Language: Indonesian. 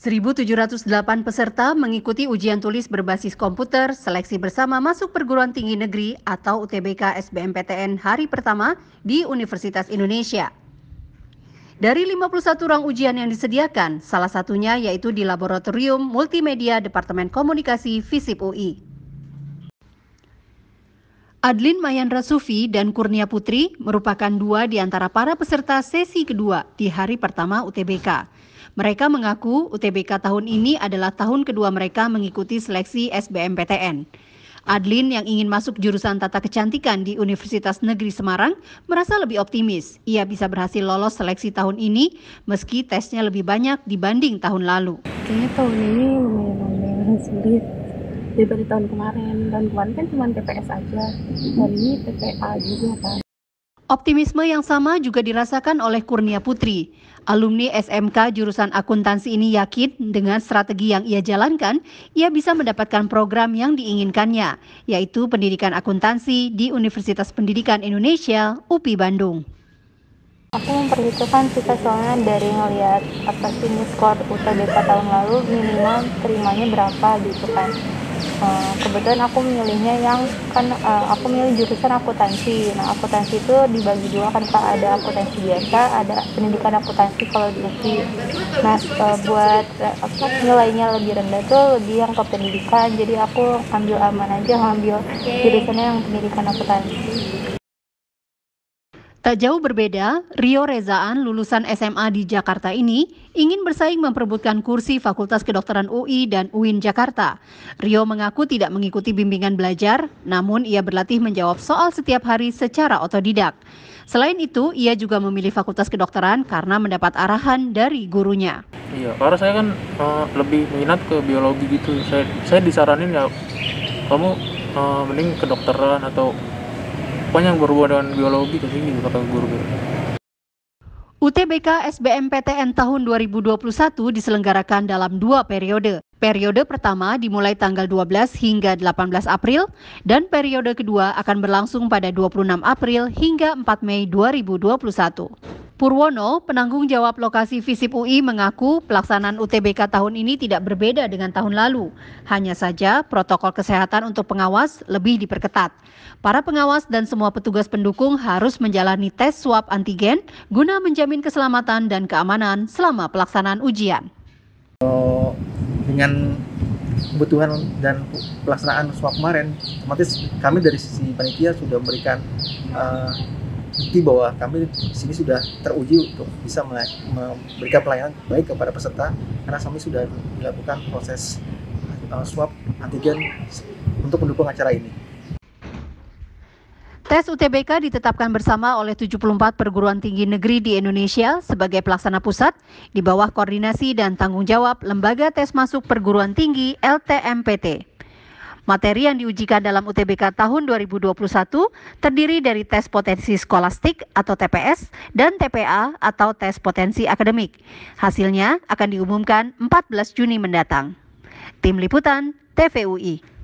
1.708 peserta mengikuti ujian tulis berbasis komputer seleksi bersama masuk perguruan tinggi negeri atau UTBK SBMPTN hari pertama di Universitas Indonesia. Dari 51 ruang ujian yang disediakan, salah satunya yaitu di Laboratorium Multimedia Departemen Komunikasi FISIP UI. Adlin Mayandra Sufi dan Kurnia Putri merupakan dua di antara para peserta sesi kedua di hari pertama UTBK. Mereka mengaku UTBK tahun ini adalah tahun kedua mereka mengikuti seleksi SBMPTN. Adlin yang ingin masuk jurusan tata kecantikan di Universitas Negeri Semarang merasa lebih optimis. Ia bisa berhasil lolos seleksi tahun ini meski tesnya lebih banyak dibanding tahun lalu. Kayaknya tahun ini lumayan, lumayan sulit daripada tahun kemarin tahun kemarin kan cuma TPS aja tahun ini TPA juga kan Optimisme yang sama juga dirasakan oleh Kurnia Putri. Alumni SMK jurusan akuntansi ini yakin dengan strategi yang ia jalankan, ia bisa mendapatkan program yang diinginkannya, yaitu pendidikan akuntansi di Universitas Pendidikan Indonesia, UPI Bandung. Aku memperhitungkan sisa soalnya dari ngelihat apa sih skor UTBK tahun lalu minimal terimanya berapa gitu kan Eh, kebetulan aku milihnya yang kan uh, aku milih jurusan akuntansi nah akuntansi itu dibagi dua kan pak ada akuntansi biasa ada pendidikan akuntansi kalau di UPI nah uh, buat apa nilainya lebih rendah tuh lebih yang ke pendidikan jadi aku ambil aman aja ambil jurusannya yang pendidikan akuntansi Tak jauh berbeda, Rio Rezaan lulusan SMA di Jakarta ini ingin bersaing memperebutkan kursi Fakultas Kedokteran UI dan UIN Jakarta. Rio mengaku tidak mengikuti bimbingan belajar, namun ia berlatih menjawab soal setiap hari secara otodidak. Selain itu, ia juga memilih Fakultas Kedokteran karena mendapat arahan dari gurunya. Iya, karena saya kan uh, lebih minat ke biologi gitu. Saya, saya disaranin ya, kamu uh, mending kedokteran atau pokoknya yang berhubungan dengan biologi ke sini kata guru guru UTBK SBMPTN tahun 2021 diselenggarakan dalam dua periode. Periode pertama dimulai tanggal 12 hingga 18 April dan periode kedua akan berlangsung pada 26 April hingga 4 Mei 2021. Purwono, penanggung jawab lokasi visip UI mengaku pelaksanaan UTBK tahun ini tidak berbeda dengan tahun lalu. Hanya saja protokol kesehatan untuk pengawas lebih diperketat. Para pengawas dan semua petugas pendukung harus menjalani tes swab antigen guna menjamin keselamatan dan keamanan selama pelaksanaan ujian. Dengan kebutuhan dan pelaksanaan swab kemarin, otomatis kami dari sisi panitia sudah memberikan eh, bukti bahwa kami di sini sudah teruji untuk bisa memberikan pelayanan baik kepada peserta karena kami sudah dilakukan proses eh, swab antigen untuk mendukung acara ini. Tes UTBK ditetapkan bersama oleh 74 perguruan tinggi negeri di Indonesia sebagai pelaksana pusat di bawah koordinasi dan tanggung jawab Lembaga Tes Masuk Perguruan Tinggi LTMPT. Materi yang diujikan dalam UTBK tahun 2021 terdiri dari tes potensi skolastik atau TPS dan TPA atau tes potensi akademik. Hasilnya akan diumumkan 14 Juni mendatang. Tim Liputan TVUI